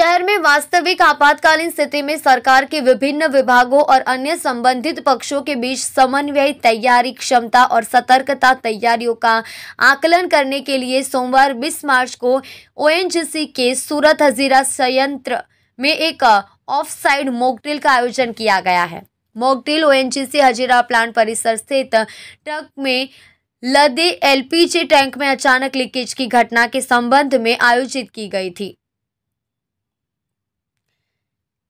शहर में वास्तविक आपातकालीन स्थिति में सरकार के विभिन्न विभागों और अन्य संबंधित पक्षों के बीच समन्वय तैयारी क्षमता और सतर्कता तैयारियों का आकलन करने के लिए सोमवार 20 मार्च को ओएनजीसी के सूरत हजीरा संयंत्र में एक ऑफ साइड मॉकड्रिल का आयोजन किया गया है मॉकड्रिल ओ हजीरा प्लांट परिसर स्थित ट्रक में लदे एलपीजी टैंक में अचानक लीकेज की घटना के संबंध में आयोजित की गई थी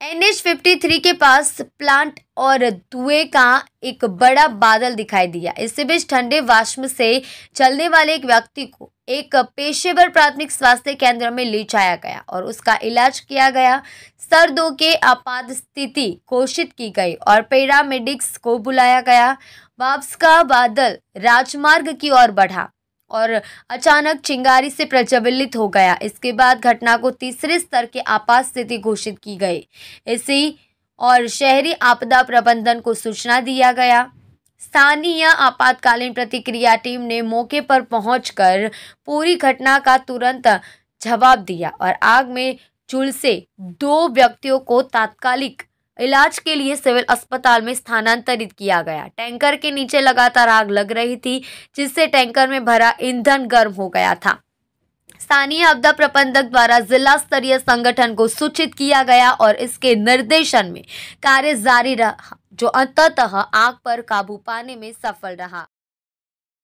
एन एच फिफ्टी थ्री के पास प्लांट और धुएं का एक बड़ा बादल दिखाई दिया इससे बीच ठंडे वाष्म से चलने वाले एक व्यक्ति को एक पेशेवर प्राथमिक स्वास्थ्य केंद्र में ले जाया गया और उसका इलाज किया गया सर्दों के आपात स्थिति घोषित की गई और पैरामेडिक्स को बुलाया गया वापस का बादल राजमार्ग की ओर बढ़ा और अचानक चिंगारी से प्रज्वलित हो गया इसके बाद घटना को तीसरे स्तर के आपात स्थिति घोषित की गई इसी और शहरी आपदा प्रबंधन को सूचना दिया गया स्थानीय आपातकालीन प्रतिक्रिया टीम ने मौके पर पहुंचकर पूरी घटना का तुरंत जवाब दिया और आग में झुलसे दो व्यक्तियों को तात्कालिक इलाज के लिए सिविल अस्पताल में स्थानांतरित किया गया टैंकर के नीचे लगातार आग लग रही थी जिससे टैंकर में भरा ईंधन गर्म हो गया था स्थानीय आपदा प्रबंधक द्वारा जिला स्तरीय संगठन को सूचित किया गया और इसके निर्देशन में कार्य जारी रहा जो अंततः आग पर काबू पाने में सफल रहा